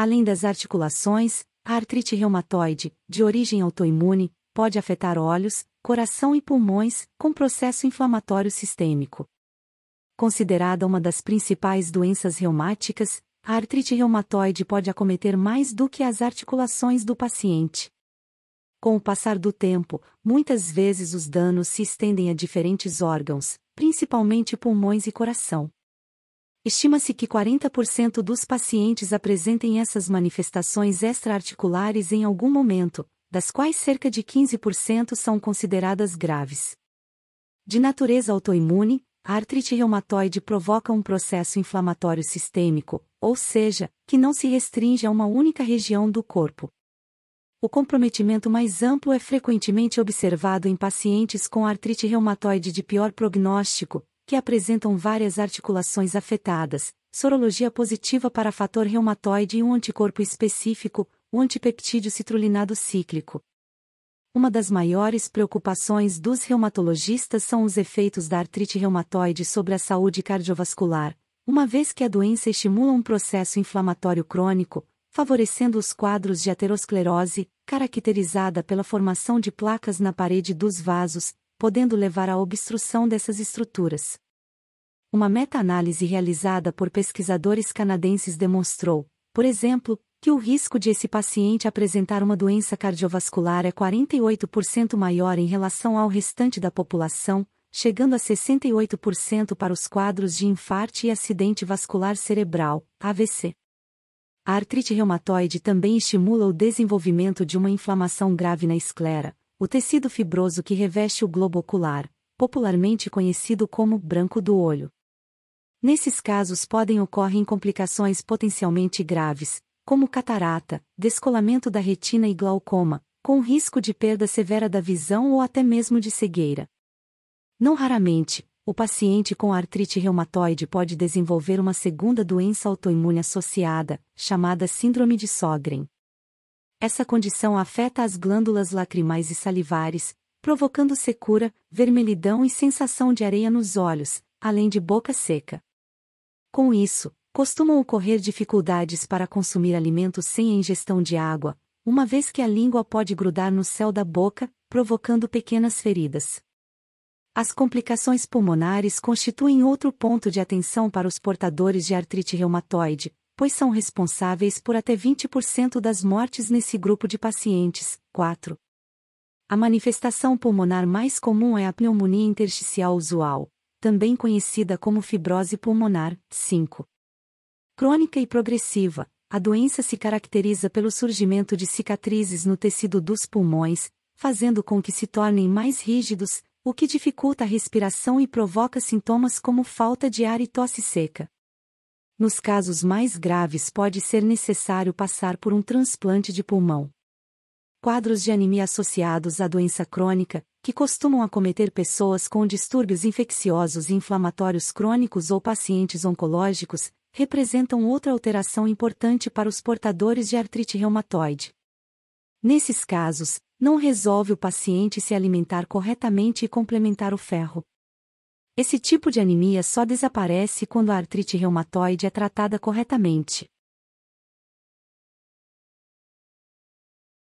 Além das articulações, a artrite reumatoide, de origem autoimune, pode afetar olhos, coração e pulmões, com processo inflamatório sistêmico. Considerada uma das principais doenças reumáticas, a artrite reumatoide pode acometer mais do que as articulações do paciente. Com o passar do tempo, muitas vezes os danos se estendem a diferentes órgãos, principalmente pulmões e coração. Estima-se que 40% dos pacientes apresentem essas manifestações extraarticulares em algum momento, das quais cerca de 15% são consideradas graves. De natureza autoimune, a artrite reumatoide provoca um processo inflamatório sistêmico, ou seja, que não se restringe a uma única região do corpo. O comprometimento mais amplo é frequentemente observado em pacientes com artrite reumatoide de pior prognóstico, que apresentam várias articulações afetadas, sorologia positiva para fator reumatoide e um anticorpo específico, o antipeptídeo citrulinado cíclico. Uma das maiores preocupações dos reumatologistas são os efeitos da artrite reumatoide sobre a saúde cardiovascular, uma vez que a doença estimula um processo inflamatório crônico, favorecendo os quadros de aterosclerose, caracterizada pela formação de placas na parede dos vasos, podendo levar à obstrução dessas estruturas. Uma meta-análise realizada por pesquisadores canadenses demonstrou, por exemplo, que o risco de esse paciente apresentar uma doença cardiovascular é 48% maior em relação ao restante da população, chegando a 68% para os quadros de infarto e acidente vascular cerebral, AVC. A artrite reumatoide também estimula o desenvolvimento de uma inflamação grave na esclera, o tecido fibroso que reveste o globo ocular, popularmente conhecido como branco do olho. Nesses casos podem ocorrer complicações potencialmente graves, como catarata, descolamento da retina e glaucoma, com risco de perda severa da visão ou até mesmo de cegueira. Não raramente, o paciente com artrite reumatoide pode desenvolver uma segunda doença autoimune associada, chamada síndrome de Sjögren. Essa condição afeta as glândulas lacrimais e salivares, provocando secura, vermelhidão e sensação de areia nos olhos, além de boca seca. Com isso, costumam ocorrer dificuldades para consumir alimentos sem a ingestão de água, uma vez que a língua pode grudar no céu da boca, provocando pequenas feridas. As complicações pulmonares constituem outro ponto de atenção para os portadores de artrite reumatoide, pois são responsáveis por até 20% das mortes nesse grupo de pacientes. 4. A manifestação pulmonar mais comum é a pneumonia intersticial usual, também conhecida como fibrose pulmonar. 5. Crônica e progressiva, a doença se caracteriza pelo surgimento de cicatrizes no tecido dos pulmões, fazendo com que se tornem mais rígidos, o que dificulta a respiração e provoca sintomas como falta de ar e tosse seca. Nos casos mais graves pode ser necessário passar por um transplante de pulmão. Quadros de anemia associados à doença crônica, que costumam acometer pessoas com distúrbios infecciosos e inflamatórios crônicos ou pacientes oncológicos, representam outra alteração importante para os portadores de artrite reumatoide. Nesses casos, não resolve o paciente se alimentar corretamente e complementar o ferro, esse tipo de anemia só desaparece quando a artrite reumatoide é tratada corretamente.